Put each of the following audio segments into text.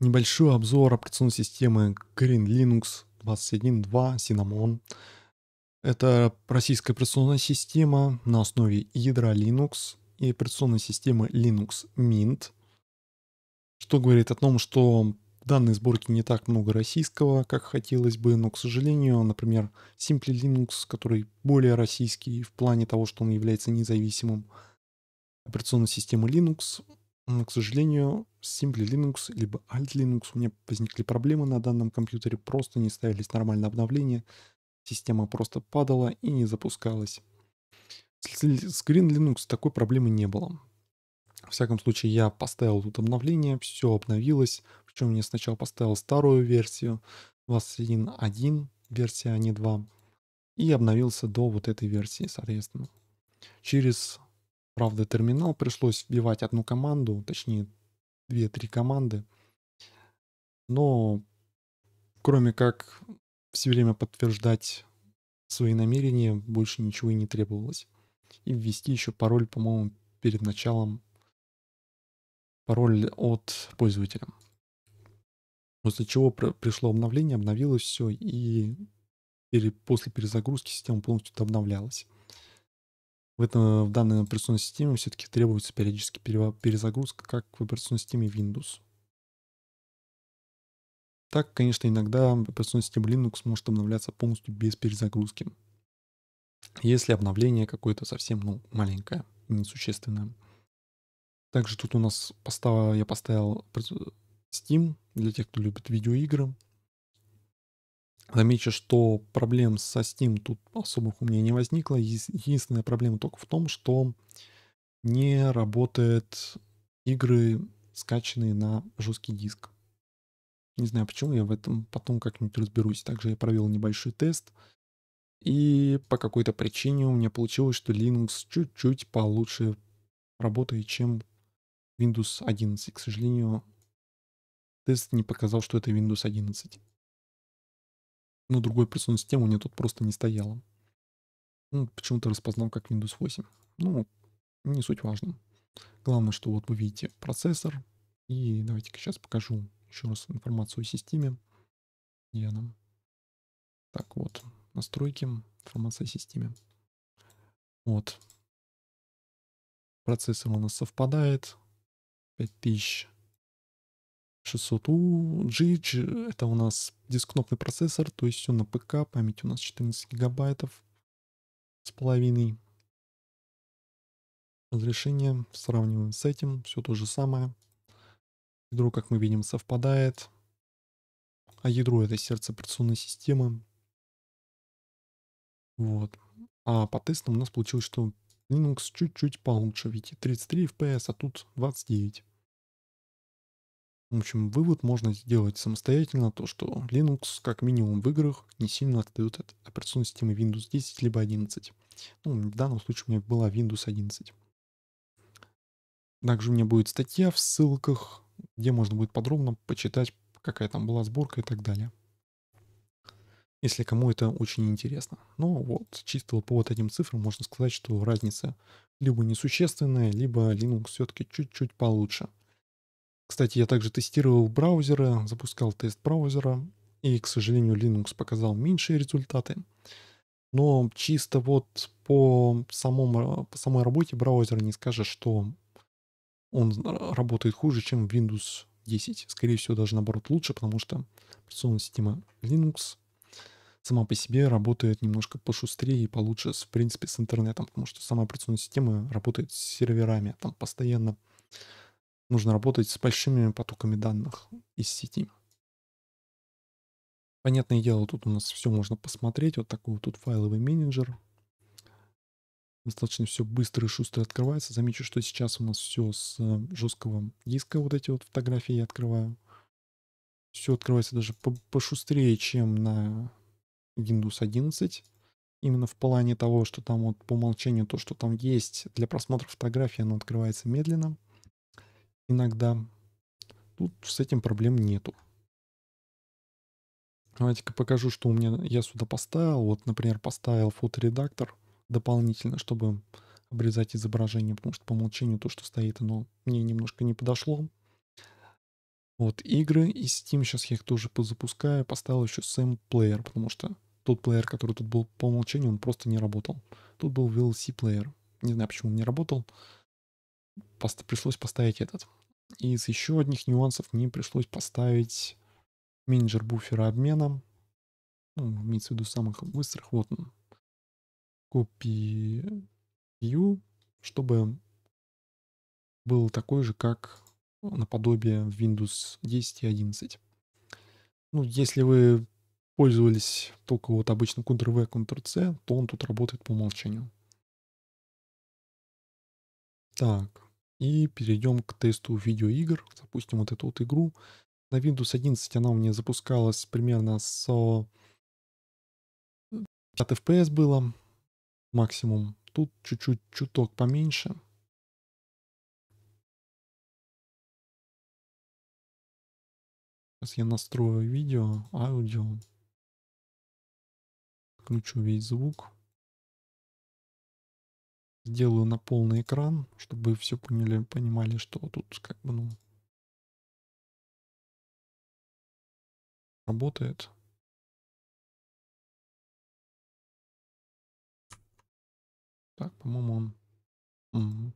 небольшой обзор операционной системы Green Linux 21.2 Cinnamon. Это российская операционная система на основе ядра Linux и операционной системы Linux Mint, что говорит о том, что в данной сборке не так много российского, как хотелось бы, но, к сожалению, например, Simple Linux, который более российский в плане того, что он является независимым, операционной системы Linux, к сожалению, с Simply Linux либо Alt Linux у меня возникли проблемы на данном компьютере, просто не ставились нормально обновления, система просто падала и не запускалась. С Green Linux такой проблемы не было. В всяком случае, я поставил тут обновление, все обновилось. Причем я сначала поставил старую версию 21.1, версия, а не 2. И обновился до вот этой версии, соответственно. Через, правда, терминал пришлось вбивать одну команду, точнее две-три команды. Но кроме как все время подтверждать свои намерения, больше ничего и не требовалось. И ввести еще пароль, по-моему, перед началом пароль от пользователя. После чего пришло обновление, обновилось все, и после перезагрузки система полностью обновлялась в, этом, в данной операционной системе все-таки требуется периодически перезагрузка, как в операционной системе Windows. Так, конечно, иногда операционная система Linux может обновляться полностью без перезагрузки. Если обновление какое-то совсем ну, маленькое, несущественное. Также тут у нас постав... я поставил Steam для тех, кто любит видеоигры. Замечу, что проблем со Steam тут особых у меня не возникло. Единственная проблема только в том, что не работают игры, скачанные на жесткий диск. Не знаю почему, я в этом потом как-нибудь разберусь. Также я провел небольшой тест. И по какой-то причине у меня получилось, что Linux чуть-чуть получше работает, чем Windows 11. К сожалению, тест не показал, что это Windows 11 но ну, другой операционной системы у нее тут просто не стояло. Ну, почему-то распознал как Windows 8. Ну, не суть важно. Главное, что вот вы видите процессор. И давайте-ка сейчас покажу еще раз информацию о системе. Где она? Так, вот. Настройки. Информация о системе. Вот. Процессор у нас совпадает. 5000 600 у GG, это у нас дискнопный процессор, то есть все на ПК, память у нас 14 гигабайтов с половиной. Разрешение сравниваем с этим, все то же самое. Ядро, как мы видим, совпадает. А ядро это сердце операционной системы. Вот. А по тестам у нас получилось, что Linux чуть-чуть получше, видите, 33 FPS, а тут 29. В общем, вывод можно сделать самостоятельно, то что Linux, как минимум в играх, не сильно отдает от операционной системы Windows 10 либо 11. Ну, в данном случае у меня была Windows 11. Также у меня будет статья в ссылках, где можно будет подробно почитать, какая там была сборка и так далее. Если кому это очень интересно. Но вот чисто по вот этим цифрам можно сказать, что разница либо несущественная, либо Linux все-таки чуть-чуть получше – кстати, я также тестировал браузеры, запускал тест браузера, и, к сожалению, Linux показал меньшие результаты. Но чисто вот по, самому, по самой работе браузера не скажешь, что он работает хуже, чем Windows 10. Скорее всего, даже наоборот лучше, потому что операционная система Linux сама по себе работает немножко пошустрее и получше, в принципе, с интернетом, потому что сама операционная система работает с серверами, там постоянно нужно работать с большими потоками данных из сети. Понятное дело, тут у нас все можно посмотреть. Вот такой вот тут файловый менеджер. Достаточно все быстро и шустро открывается. Замечу, что сейчас у нас все с э, жесткого диска, вот эти вот фотографии я открываю. Все открывается даже по пошустрее, чем на Windows 11. Именно в плане того, что там вот по умолчанию то, что там есть для просмотра фотографии, оно открывается медленно иногда. Тут с этим проблем нету. Давайте-ка покажу, что у меня я сюда поставил. Вот, например, поставил фоторедактор дополнительно, чтобы обрезать изображение, потому что по умолчанию то, что стоит, оно мне немножко не подошло. Вот, игры и Steam, сейчас я их тоже запускаю. Поставил еще Sam Player, потому что тот плеер, который тут был по умолчанию, он просто не работал. Тут был VLC плеер. Не знаю, почему он не работал. Просто пришлось поставить этот из еще одних нюансов мне пришлось поставить менеджер буфера обмена. Ну, имеется в виду самых быстрых. Вот он. Copy чтобы был такой же, как наподобие Windows 10 и 11. Ну, если вы пользовались только вот обычным Ctrl-V, Ctrl-C, то он тут работает по умолчанию. Так, и перейдем к тесту видеоигр. Запустим вот эту вот игру. На Windows 11 она у меня запускалась примерно с 50 э, FPS было максимум. Тут чуть-чуть, чуток поменьше. Сейчас я настрою видео, аудио. Включу весь звук сделаю на полный экран, чтобы все поняли, понимали, что тут как бы, ну, работает. Так, по-моему, он... Угу.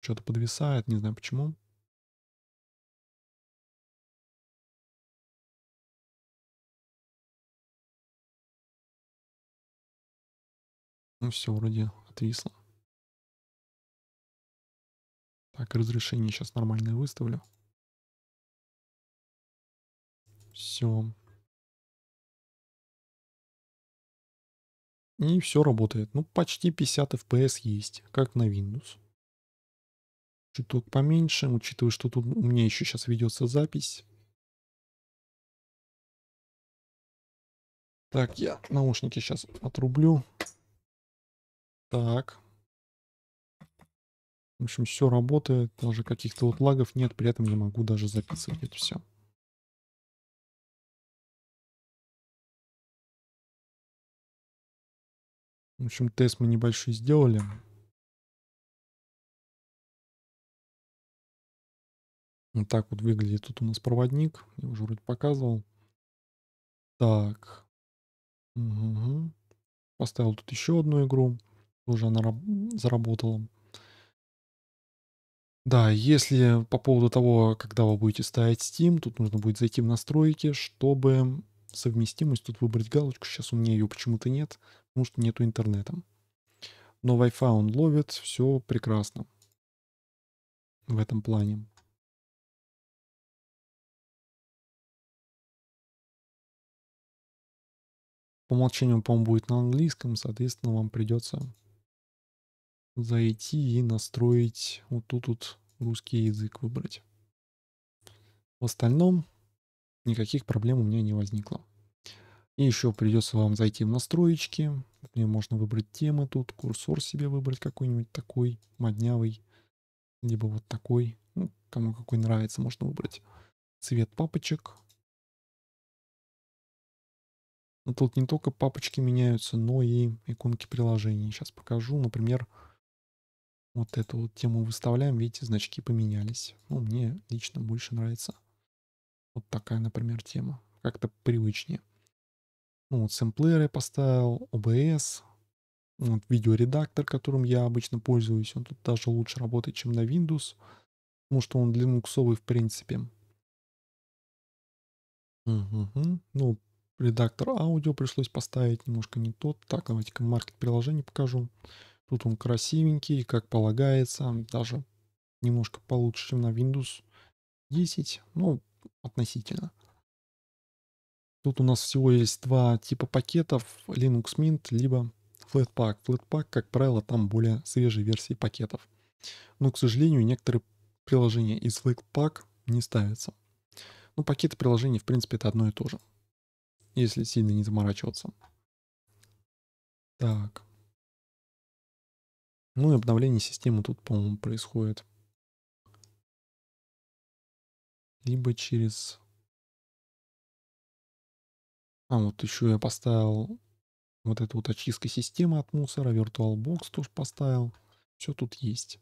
Что-то подвисает, не знаю почему. Ну все, вроде отвисло. Так, разрешение сейчас нормальное выставлю. Все. И все работает. Ну, почти 50 FPS есть, как на Windows. Чуть поменьше, учитывая, что тут у меня еще сейчас ведется запись. Так, я наушники сейчас отрублю. Так. В общем, все работает, даже каких-то вот лагов нет, при этом не могу даже записывать это все. В общем, тест мы небольшой сделали. Вот так вот выглядит тут у нас проводник. Я уже вроде показывал. Так. Угу. Поставил тут еще одну игру уже она заработала. Да, если по поводу того, когда вы будете ставить Steam, тут нужно будет зайти в настройки, чтобы совместимость тут выбрать галочку. Сейчас у меня ее почему-то нет, потому что нету интернета. Но Wi-Fi он ловит, все прекрасно в этом плане. По умолчанию, по-моему, будет на английском, соответственно, вам придется зайти и настроить вот тут вот русский язык выбрать. В остальном никаких проблем у меня не возникло. И еще придется вам зайти в настроечки, Мне можно выбрать темы тут, курсор себе выбрать какой-нибудь такой, моднявый, либо вот такой, ну, кому какой нравится, можно выбрать цвет папочек. Но тут не только папочки меняются, но и иконки приложений. Сейчас покажу, например, вот эту вот тему выставляем, видите, значки поменялись. Ну, мне лично больше нравится вот такая, например, тема. Как-то привычнее. Ну, вот сэмплеры поставил, OBS, вот видеоредактор, которым я обычно пользуюсь, он тут даже лучше работает, чем на Windows, потому что он линуксовый в принципе. Угу. Ну, редактор аудио пришлось поставить немножко не тот. Так, давайте-ка маркет приложение покажу. Тут он красивенький, как полагается, даже немножко получше, чем на Windows 10, ну, относительно. Тут у нас всего есть два типа пакетов, Linux Mint, либо Flatpak. Flatpak, как правило, там более свежие версии пакетов. Но, к сожалению, некоторые приложения из Flatpak не ставятся. Но ну, пакеты приложений, в принципе, это одно и то же, если сильно не заморачиваться. Так, ну и обновление системы тут, по-моему, происходит. Либо через... А, вот еще я поставил вот эту вот очистка системы от мусора, VirtualBox тоже поставил. Все тут есть.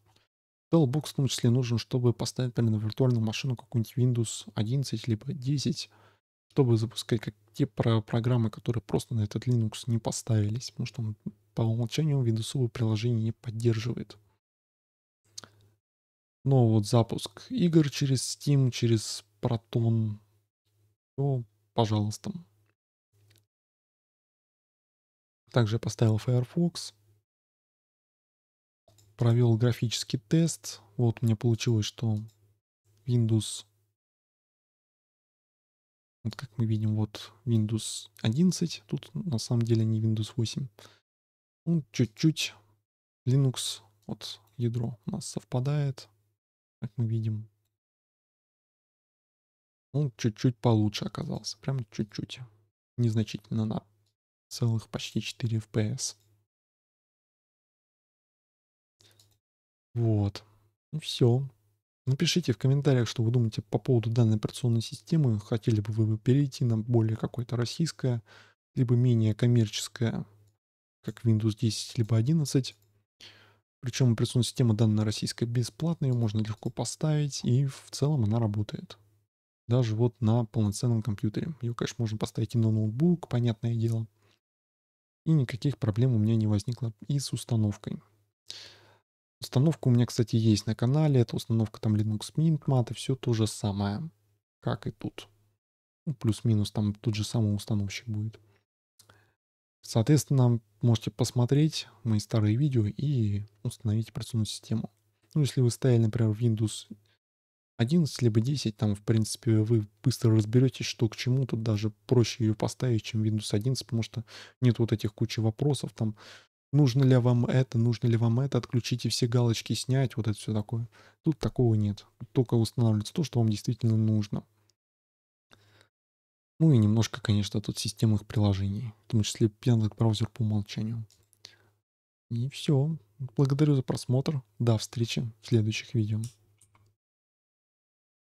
VirtualBox в том числе нужен, чтобы поставить прямо на виртуальную машину какую-нибудь Windows 11 либо 10, чтобы запускать как те про программы, которые просто на этот Linux не поставились, потому что по умолчанию видусовое приложение не поддерживает. Но вот запуск игр через Steam, через Proton, то пожалуйста. Также я поставил Firefox, провел графический тест. Вот у меня получилось, что Windows, вот как мы видим, вот Windows 11, тут на самом деле не Windows 8, ну, чуть-чуть Linux вот ядро у нас совпадает, как мы видим. Он чуть-чуть получше оказался, прям чуть-чуть. Незначительно на целых почти 4 FPS. Вот. Ну все. Напишите в комментариях, что вы думаете по поводу данной операционной системы. Хотели бы вы перейти на более какое-то российское, либо менее коммерческое как Windows 10 либо 11. Причем операционная система данная российская бесплатная, ее можно легко поставить, и в целом она работает. Даже вот на полноценном компьютере. Ее, конечно, можно поставить и на ноутбук, понятное дело. И никаких проблем у меня не возникло и с установкой. Установка у меня, кстати, есть на канале. Это установка там Linux Mint, Mate, все то же самое, как и тут. Ну, плюс-минус там тот же самый установщик будет. Соответственно, можете посмотреть мои старые видео и установить операционную систему. Ну, если вы стояли, например, в Windows 11 либо 10, там, в принципе, вы быстро разберетесь, что к чему. Тут даже проще ее поставить, чем Windows 11, потому что нет вот этих кучи вопросов, там, нужно ли вам это, нужно ли вам это, отключите все галочки, снять, вот это все такое. Тут такого нет. Только устанавливается то, что вам действительно нужно. Ну и немножко, конечно, тут системных приложений, в том числе браузер по умолчанию. И все. Благодарю за просмотр. До встречи в следующих видео.